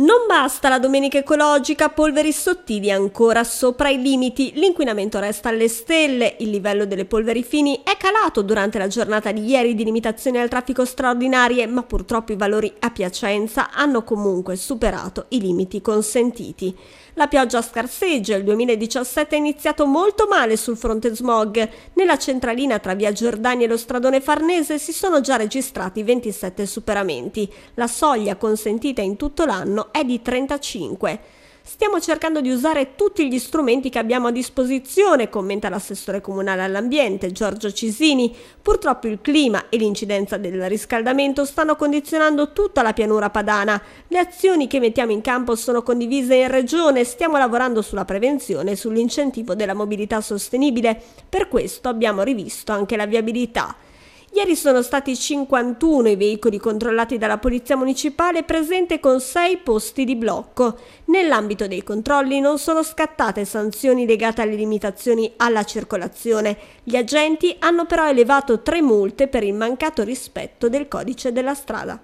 Non basta la domenica ecologica, polveri sottili ancora sopra i limiti, l'inquinamento resta alle stelle, il livello delle polveri fini è calato durante la giornata di ieri di limitazioni al traffico straordinarie, ma purtroppo i valori a Piacenza hanno comunque superato i limiti consentiti. La pioggia scarseggia, il 2017 è iniziato molto male sul fronte smog. Nella centralina tra via Giordani e lo stradone Farnese si sono già registrati 27 superamenti. La soglia consentita in tutto l'anno è di 35. Stiamo cercando di usare tutti gli strumenti che abbiamo a disposizione, commenta l'assessore comunale all'ambiente Giorgio Cisini. Purtroppo il clima e l'incidenza del riscaldamento stanno condizionando tutta la pianura padana. Le azioni che mettiamo in campo sono condivise in regione, stiamo lavorando sulla prevenzione e sull'incentivo della mobilità sostenibile. Per questo abbiamo rivisto anche la viabilità. Ieri sono stati 51 i veicoli controllati dalla Polizia Municipale presente con 6 posti di blocco. Nell'ambito dei controlli non sono scattate sanzioni legate alle limitazioni alla circolazione. Gli agenti hanno però elevato tre multe per il mancato rispetto del codice della strada.